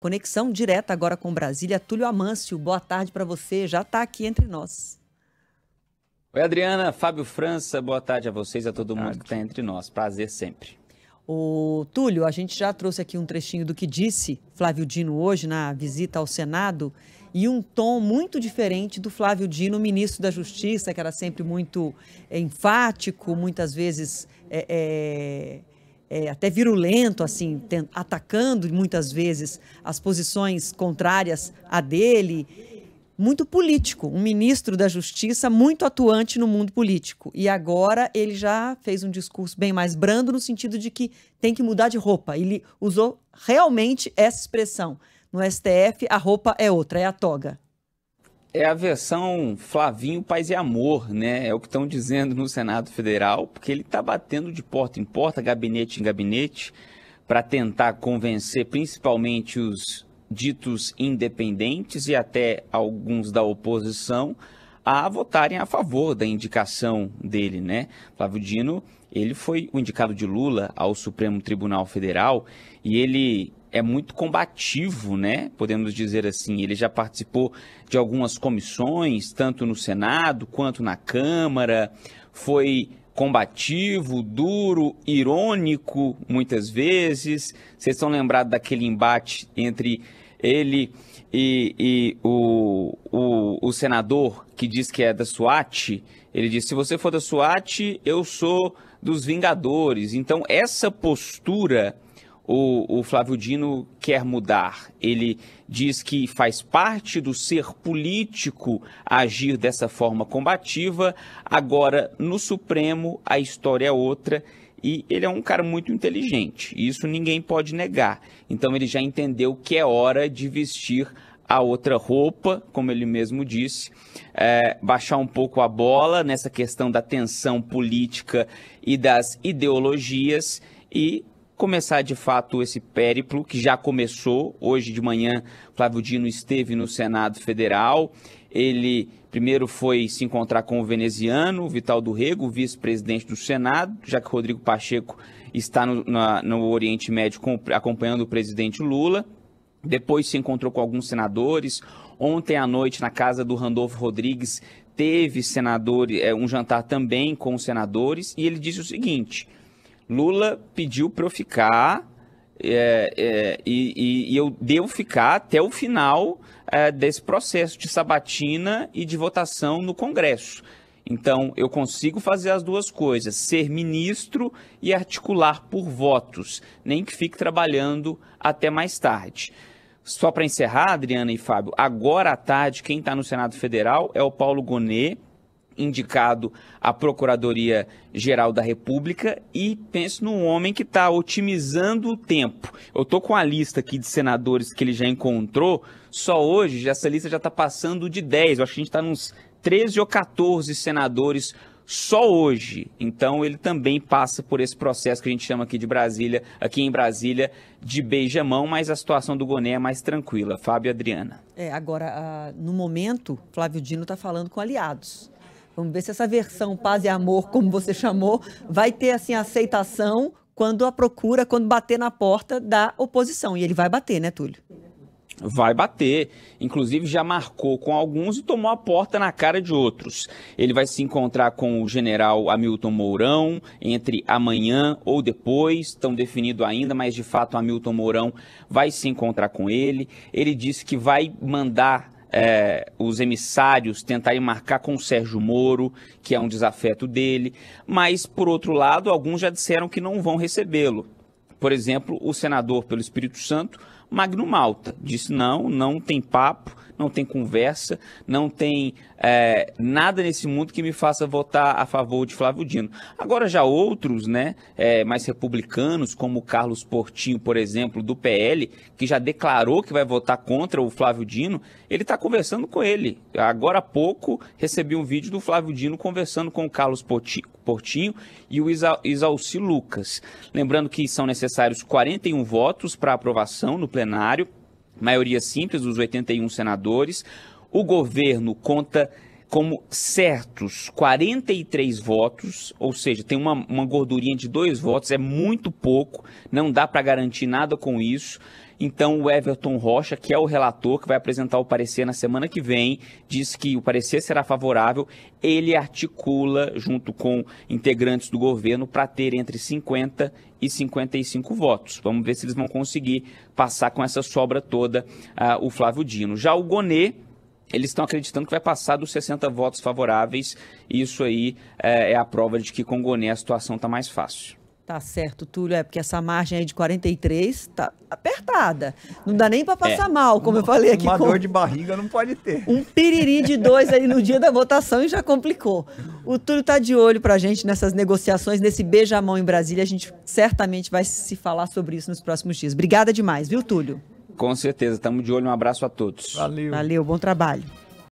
Conexão direta agora com Brasília. Túlio Amâncio, boa tarde para você, já está aqui entre nós. Oi, Adriana, Fábio França, boa tarde a vocês, a todo mundo que está entre nós. Prazer sempre. O Túlio, a gente já trouxe aqui um trechinho do que disse Flávio Dino hoje na visita ao Senado e um tom muito diferente do Flávio Dino, ministro da Justiça, que era sempre muito eh, enfático, muitas vezes é, é é, até virulento, assim, atacando muitas vezes as posições contrárias à dele. Muito político, um ministro da Justiça muito atuante no mundo político. E agora ele já fez um discurso bem mais brando, no sentido de que tem que mudar de roupa. Ele usou realmente essa expressão. No STF, a roupa é outra, é a toga é a versão Flavinho Paz e Amor, né? É o que estão dizendo no Senado Federal, porque ele está batendo de porta em porta, gabinete em gabinete, para tentar convencer principalmente os ditos independentes e até alguns da oposição a votarem a favor da indicação dele, né? Flávio Dino, ele foi o indicado de Lula ao Supremo Tribunal Federal e ele é muito combativo, né? Podemos dizer assim. Ele já participou de algumas comissões, tanto no Senado quanto na Câmara. Foi combativo, duro, irônico, muitas vezes. Vocês estão lembrados daquele embate entre ele e, e o, o, o, senador que diz que é da SWAT? Ele disse: se você for da SWAT, eu sou dos Vingadores. Então, essa postura o, o Flávio Dino quer mudar? Ele diz que faz parte do ser político agir dessa forma combativa. Agora, no Supremo, a história é outra. E ele é um cara muito inteligente, isso ninguém pode negar. Então ele já entendeu que é hora de vestir a outra roupa, como ele mesmo disse, é, baixar um pouco a bola nessa questão da tensão política e das ideologias e começar de fato esse périplo que já começou. Hoje de manhã, Flávio Dino esteve no Senado Federal. Ele primeiro foi se encontrar com o veneziano Vital do Rego, vice-presidente do Senado, já que Rodrigo Pacheco está no, na, no Oriente Médio com, acompanhando o presidente Lula. Depois se encontrou com alguns senadores. Ontem à noite, na casa do Randolfo Rodrigues, teve senador, é, um jantar também com os senadores. E ele disse o seguinte: Lula pediu para eu ficar é, é, e, e, eu devo ficar até o final é, desse processo de sabatina e de votação no Congresso. Então, eu consigo fazer as duas coisas, ser ministro e articular por votos, nem que fique trabalhando até mais tarde. Só para encerrar, Adriana e Fábio, agora à tarde, quem está no Senado Federal é o Paulo Gonet, indicado à Procuradoria-Geral da República e penso num homem que está otimizando o tempo. Eu tô com a lista aqui de senadores que ele já encontrou, só hoje essa lista já está passando de 10, eu acho que a gente está nos 13 ou 14 senadores só hoje. Então ele também passa por esse processo que a gente chama aqui de Brasília, aqui em Brasília, de beijamão, mas a situação do Goné é mais tranquila. Fábio Adriana. É, agora, ah, no momento, Flávio Dino está falando com aliados. Vamos ver se essa versão paz e amor, como você chamou, vai ter assim aceitação quando a procura, quando bater na porta da oposição. E ele vai bater, né, Túlio? vai bater. Inclusive, já marcou com alguns e tomou a porta na cara de outros. Ele vai se encontrar com o general Hamilton Mourão entre amanhã ou depois, estão definido ainda, mas de fato Hamilton Mourão vai se encontrar com ele. Ele disse que vai mandar é, os emissários tentarem marcar com o Sérgio Moro, que é um desafeto dele, mas, por outro lado, alguns já disseram que não vão recebê-lo. Por exemplo, o senador pelo Espírito Santo, Magno Malta, disse: não, não tem papo não tem conversa, não tem é, nada nesse mundo que me faça votar a favor de Flávio Dino. Agora já outros, né, é, mais republicanos, como Carlos Portinho, por exemplo, do PL, que já declarou que vai votar contra o Flávio Dino, ele está conversando com ele. Agora há pouco recebi um vídeo do Flávio Dino conversando com o Carlos Portinho e o Isalci Lucas. Lembrando que são necessários 41 votos para aprovação no plenário maioria simples, os 81 senadores. O governo conta como certos 43 votos, ou seja, tem uma, uma gordurinha de dois votos, é muito pouco, não dá para garantir nada com isso. Então, o Everton Rocha, que é o relator que vai apresentar o parecer na semana que vem, diz que o parecer será favorável. Ele articula, junto com integrantes do governo, para ter entre 50 e 55 votos. Vamos ver se eles vão conseguir passar com essa sobra toda uh, o Flávio Dino. Já o Gonê eles estão acreditando que vai passar dos 60 votos favoráveis. E isso aí é, é a prova de que com Goné a situação está mais fácil. Tá certo, Túlio, é porque essa margem aí de 43 tá apertada. Não dá nem para é. passar é. mal, como eu falei aqui. Uma com... dor de barriga não pode ter. Um piriri de dois aí no dia da votação e já complicou. O Túlio está de olho para a gente nessas negociações, nesse beijamão em Brasília. A gente certamente vai se falar sobre isso nos próximos dias. Obrigada demais, viu, Túlio? Com certeza, estamos de olho. Um abraço a todos. Valeu. Valeu, bom trabalho.